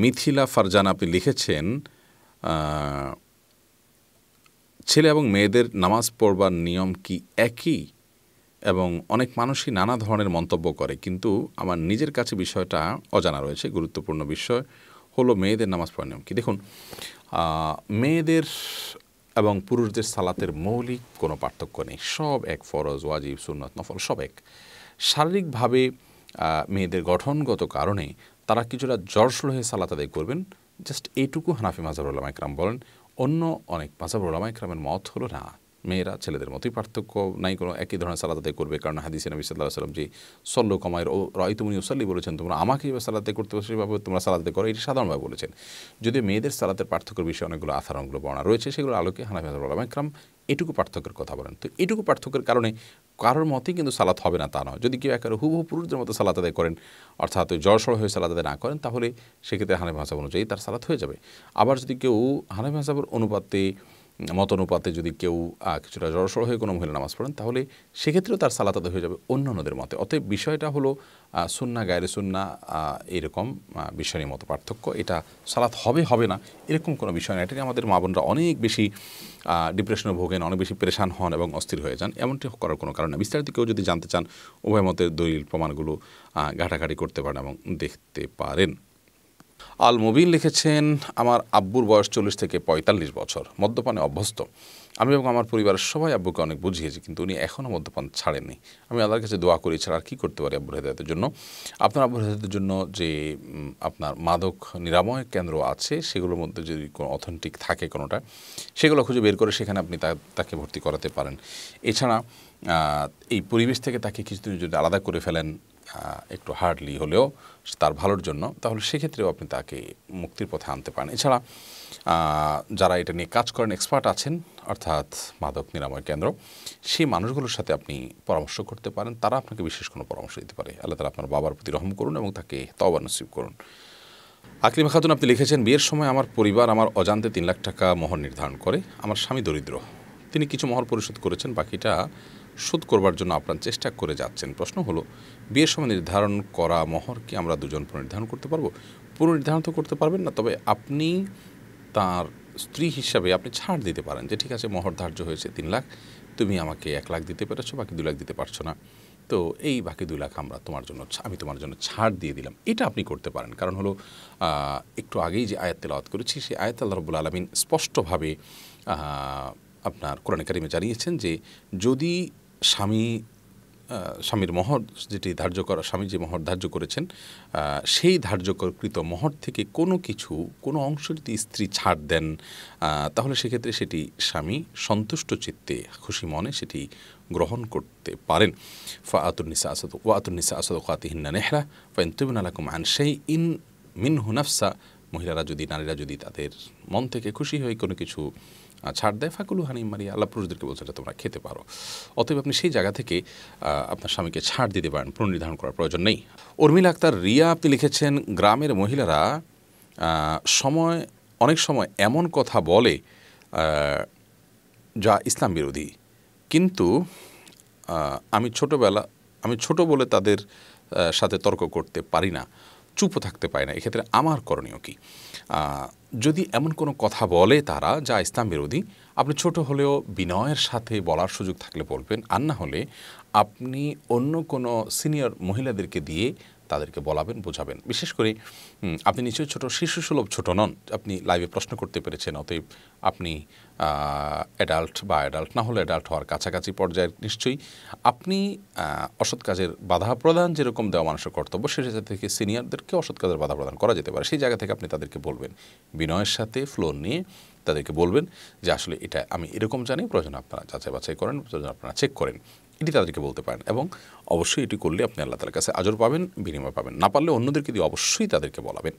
মিথিলা ফারজান আপনি লিখেছেন ছেলে এবং মেয়েদের নামাজ পড়বার নিয়ম কি একই এবং অনেক মানুষই নানা ধরনের মন্তব্য করে কিন্তু আমার নিজের কাছে বিষয়টা অজানা রয়েছে গুরুত্বপূর্ণ বিষয় হলো মেয়েদের নামাজ পড়ার নিয়ম কি দেখুন মেয়েদের এবং পুরুষদের সালাতের মৌলিক কোনো পার্থক্য নেই সব এক ফরজ ওয়াজিব সুন্নত নফল সব এক শারীরিকভাবে মেয়েদের গঠনগত কারণে তারা কিছুটা জর্সল হয়ে সালাত আদায় করবেন জাস্ট এইটুকু হানাফি মাজাবুল্লাহ ওলামা ইকরাম বলেন অন্য অনেক মাজাবুল্লাহ ওলামা ইকরামের মত হলো না মেয়েরা ছেলেদের মতোই পার্থক্য নাই কোনো একই ধরনের সালাদাতে করবে কারণ হাদিস নবী সাল্লাহ সাল্লাম যে সল্ল কমায় ও রায়তুমনি ওসাল্লি বলেছেন তোমরা আমাকে এবার সালাতে করতে পারো সেভাবে তোমরা সালাতে করো এটি সাধারণভাবে বলেছেন যদিও মেয়েদের সালাতের পার্থক্যের বিষয়ে অনেকগুলো আথারণগুলো বর্ণা রয়েছে সেগুলো আলোকে হানাফি আলামাইকরাম এটুকু পার্থক্যের কথা বলেন তো এটুকু পার্থক্যের কারণে কারোর মতেই কিন্তু সালাত হবে না তা নয় যদি কেউ একেবারে হুবহু পুরুষদের মতো সালাত আদায় করেন অর্থাৎ জড়সড় হয়ে সালাত আদায় না করেন তাহলে সেক্ষেত্রে হানাফি হাসাব অনুযায়ী তার সালাত হয়ে যাবে আবার যদি কেউ হানাফি হাসাবের অনুপাতে মতানুপাতে যদি কেউ কিছুটা জড়সড় হয়ে কোনো মহিলা নামাজ পড়েন তাহলে সেক্ষেত্রেও তার সালাত আদায় হয়ে যাবে অন্যান্যদের মতে অতএব বিষয়টা হলো সুন্না গায়ের সুন্না এরকম বিষয়ের মতো পার্থক্য এটা সালাত হবে হবে না এরকম কোনো বিষয় না এটা আমাদের মা বোনরা অনেক বেশি ডিপ্রেশনে ভোগেন অনেক বেশি পরেশান হন এবং অস্থির হয়ে যান এমনটি করার কোনো কারণ না বিস্তারিত কেউ যদি জানতে চান উভয় মতের দলিল প্রমাণগুলো ঘাটাঘাটি করতে পারেন এবং দেখতে পারেন আল মুবিন লিখেছেন আমার আব্বুর বয়স চল্লিশ থেকে পঁয়তাল্লিশ বছর মদ্যপানে অভ্যস্ত আমি এবং আমার পরিবারের সবাই আব্বুকে অনেক বুঝিয়েছি কিন্তু উনি এখনও মদ্যপান ছাড়েননি আমি আল্লাহর কাছে দোয়া করি ছাড়া আর কী করতে পারি আব্বুর হেদায়তের জন্য আপনার আব্বুর হেদায়তের জন্য যে আপনার মাদক নিরাময় কেন্দ্র আছে সেগুলোর মধ্যে যদি কোনো অথেন্টিক থাকে কোনোটা সেগুলো খুঁজে বের করে সেখানে আপনি তাকে ভর্তি করাতে পারেন এছাড়া এই পরিবেশ থেকে তাকে কিছুদিন যদি আলাদা করে ফেলেন একটু হার্ডলি হলেও তার ভালোর জন্য তাহলে সেক্ষেত্রেও আপনি তাকে মুক্তির পথে আনতে পারেন এছাড়া যারা এটা নিয়ে কাজ করেন এক্সপার্ট আছেন অর্থাৎ মাদক নিরাময় কেন্দ্র সেই মানুষগুলোর সাথে আপনি পরামর্শ করতে পারেন তারা আপনাকে বিশেষ কোনো পরামর্শ দিতে পারে আল্লাহ তালা আপনার বাবার প্রতি রহম করুন এবং তাকে তবানসিব করুন আকলিমা খাতুন আপনি লিখেছেন বিয়ের সময় আমার পরিবার আমার অজান্তে তিন লাখ টাকা মোহর নির্ধারণ করে আমার স্বামী দরিদ্র তিনি কিছু মোহর পরিশোধ করেছেন বাকিটা শোধ করবার জন্য আপনার চেষ্টা করে যাচ্ছেন প্রশ্ন হলো বিয়ের সময় নির্ধারণ করা মহর কি আমরা দুজন পুনর্নির্ধারণ করতে পারবো পুনর্নির্ধারণ তো করতে পারবেন না তবে আপনি তার স্ত্রী হিসাবে আপনি ছাড় দিতে পারেন যে ঠিক আছে মহর ধার্য হয়েছে তিন লাখ তুমি আমাকে এক লাখ দিতে পেরেছো বাকি দু লাখ দিতে পারছো না তো এই বাকি দু লাখ আমরা তোমার জন্য আমি তোমার জন্য ছাড় দিয়ে দিলাম এটা আপনি করতে পারেন কারণ হলো একটু আগেই যে আয়াত তেলাওয়াত করেছি সেই আয়াত আল্লাহ রবুল আলমিন স্পষ্টভাবে আপনার কোরআন কারিমে জানিয়েছেন যে যদি স্বামী স্বামীর মহর যেটি ধার্য করা স্বামী যে মহর ধার্য করেছেন সেই ধার্যকরকৃত মহর থেকে কোনো কিছু কোনো অংশ যদি স্ত্রী ছাড় দেন তাহলে সেক্ষেত্রে সেটি স্বামী সন্তুষ্ট চিত্তে খুশি মনে সেটি গ্রহণ করতে পারেন নিসা আসাদ নিসা আসাদ কাতিহিনা নেহরা ফাইনতুবিন আলাকুম আন সেই ইন মিন হুনাফসা মহিলারা যদি নারীরা যদি তাদের মন থেকে খুশি হয়ে কোনো কিছু ছাড় দেয় ফাকুলু হানি মারি মানে আল্লাহ পুরুষদেরকে বলছে এটা তোমরা খেতে পারো অতএব আপনি সেই জায়গা থেকে আপনার স্বামীকে ছাড় দিতে পারেন পুনর্নির্ধারণ করার প্রয়োজন নেই উর্মিলা আক্তার রিয়া আপনি লিখেছেন গ্রামের মহিলারা সময় অনেক সময় এমন কথা বলে যা ইসলাম বিরোধী কিন্তু আমি ছোটোবেলা আমি ছোট বলে তাদের সাথে তর্ক করতে পারি না চুপও থাকতে পায় না এক্ষেত্রে আমার করণীয় কি যদি এমন কোনো কথা বলে তারা যা ইসলাম বিরোধী আপনি ছোট হলেও বিনয়ের সাথে বলার সুযোগ থাকলে বলবেন আর না হলে আপনি অন্য কোনো সিনিয়র মহিলাদেরকে দিয়ে তাদেরকে বলাবেন বোঝাবেন বিশেষ করে আপনি নিশ্চয়ই ছোট শিশু সুলভ ছোট নন আপনি লাইভে প্রশ্ন করতে পেরেছেন অতএব আপনি অ্যাডাল্ট বা অ্যাডাল্ট না হলে অ্যাডাল্ট হওয়ার কাছাকাছি পর্যায়ে নিশ্চয়ই আপনি অসৎ কাজের বাধা প্রদান যেরকম দেওয়া মানুষের কর্তব্য সেটা থেকে সিনিয়রদেরকে অসৎ কাজের বাধা প্রদান করা যেতে পারে সেই জায়গা থেকে আপনি তাদেরকে বলবেন বিনয়ের সাথে ফ্লোর নিয়ে তাদেরকে বলবেন যে আসলে এটা আমি এরকম জানি প্রয়োজন আপনারা যাচাই বাছাই করেন প্রয়োজন আপনারা চেক করেন এটি তাদেরকে বলতে পারেন এবং অবশ্যই এটি করলে আপনি আল্লাহ তালের কাছে আজর পাবেন বিনিময় পাবেন না পারলে অন্যদেরকে দিয়ে অবশ্যই তাদেরকে বলাবেন